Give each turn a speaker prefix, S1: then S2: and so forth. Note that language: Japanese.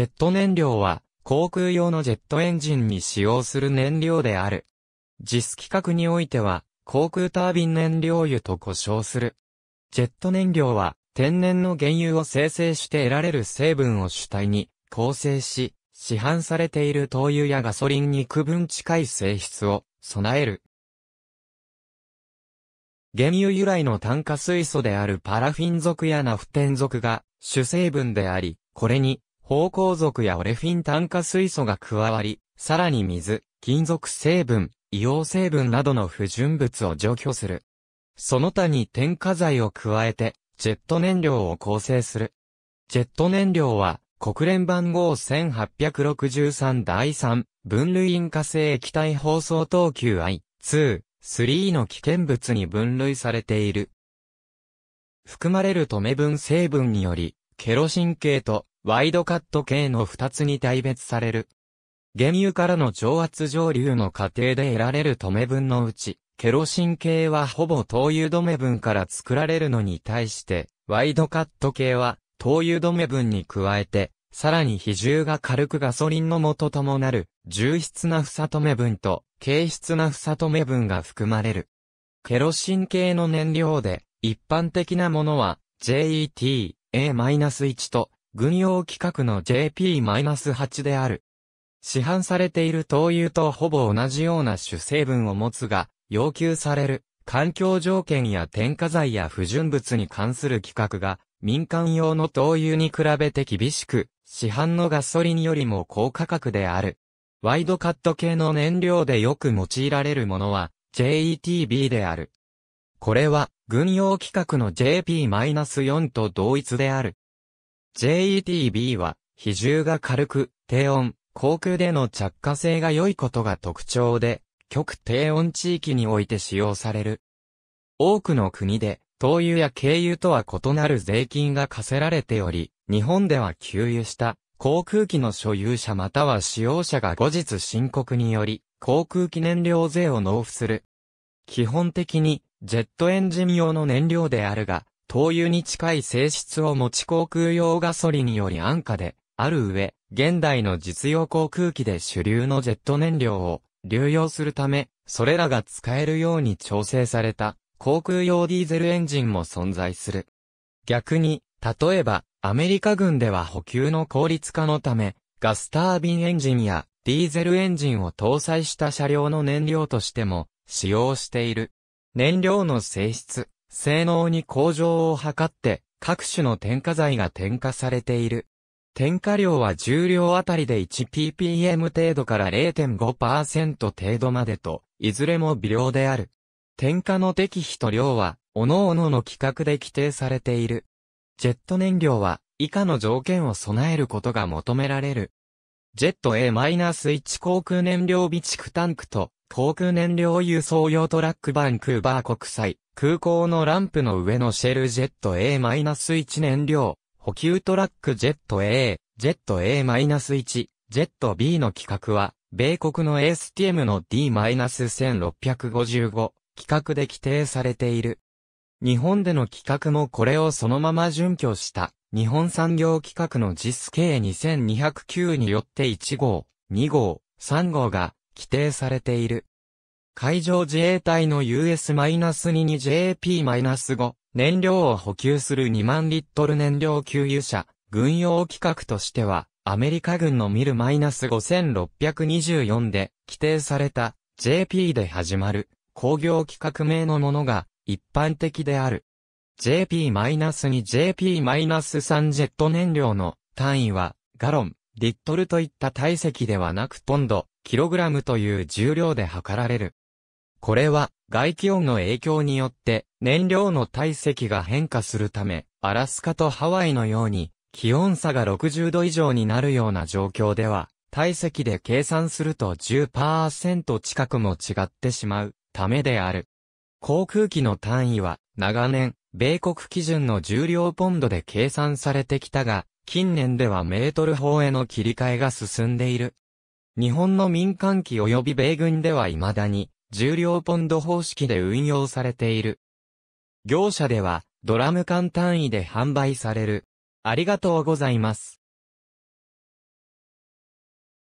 S1: ジェット燃料は、航空用のジェットエンジンに使用する燃料である。JIS 規格においては、航空タービン燃料油と呼称する。ジェット燃料は、天然の原油を生成して得られる成分を主体に構成し、市販されている灯油やガソリンに区分近い性質を備える。原油由来の炭化水素であるパラフィン属やナフテン属が主成分であり、これに方向属やオレフィン炭化水素が加わり、さらに水、金属成分、硫黄成分などの不純物を除去する。その他に添加剤を加えて、ジェット燃料を構成する。ジェット燃料は、国連番号1863第3、分類引火性液体放送等級 I、2、3の危険物に分類されている。含まれる止め分成分により、ケロシン系とワイドカット系の二つに大別される。原油からの蒸圧蒸留の過程で得られる止め分のうち、ケロシン系はほぼ灯油止め分から作られるのに対して、ワイドカット系は灯油止め分に加えて、さらに比重が軽くガソリンの元ともなる、重質なふさ止め分と、軽質なふさ止め分が含まれる。ケロシン系の燃料で、一般的なものは、JET、A-1 と軍用規格の JP-8 である。市販されている灯油とほぼ同じような主成分を持つが、要求される環境条件や添加剤や不純物に関する規格が、民間用の灯油に比べて厳しく、市販のガソリンよりも高価格である。ワイドカット系の燃料でよく用いられるものは JETB である。これは軍用規格の JP-4 と同一である。JETB は、比重が軽く、低温、航空での着火性が良いことが特徴で、極低温地域において使用される。多くの国で、灯油や軽油とは異なる税金が課せられており、日本では給油した航空機の所有者または使用者が後日申告により、航空機燃料税を納付する。基本的に、ジェットエンジン用の燃料であるが、灯油に近い性質を持ち航空用ガソリンより安価で、ある上、現代の実用航空機で主流のジェット燃料を流用するため、それらが使えるように調整された航空用ディーゼルエンジンも存在する。逆に、例えば、アメリカ軍では補給の効率化のため、ガスタービンエンジンやディーゼルエンジンを搭載した車両の燃料としても使用している。燃料の性質、性能に向上を図って、各種の添加剤が添加されている。添加量は重量あたりで 1ppm 程度から0.5%程度までと、いずれも微量である。添加の適否と量は、各々の規格で規定されている。ジェット燃料は、以下の条件を備えることが求められる。ジェット A-1 航空燃料備蓄タンクと航空燃料輸送用トラックバンクーバー国際、空港のランプの上のシェルジェット A-1 燃料、補給トラックジェット A、ジェット A-1、ジェット B の規格は、米国の ASTM の D-1655 規格で規定されている。日本での規格もこれをそのまま準拠した、日本産業規格の JIS K2209 によって1号、2号、3号が規定されている。海上自衛隊の US-22JP-5 燃料を補給する2万リットル燃料給油車、軍用規格としては、アメリカ軍のミル -5624 で規定された JP で始まる工業規格名のものが一般的である。JP-2JP-3 ジェット燃料の単位はガロン、リットルといった体積ではなくポンド、kg という重量で測られる。これは外気温の影響によって燃料の体積が変化するため、アラスカとハワイのように気温差が60度以上になるような状況では、体積で計算すると10%近くも違ってしまうためである。航空機の単位は長年、米国基準の重量ポンドで計算されてきたが、近年ではメートル法への切り替えが進んでいる日本の民間機及び米軍では未だに、重量ポンド方式で運用されている。業者では、ドラム缶単位で販売される。ありがとうございます。